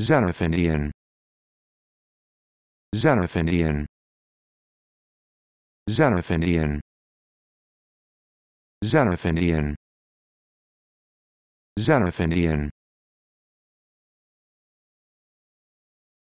Xenophanian Xenophanian Xenophanian Xenophanian Xenophanian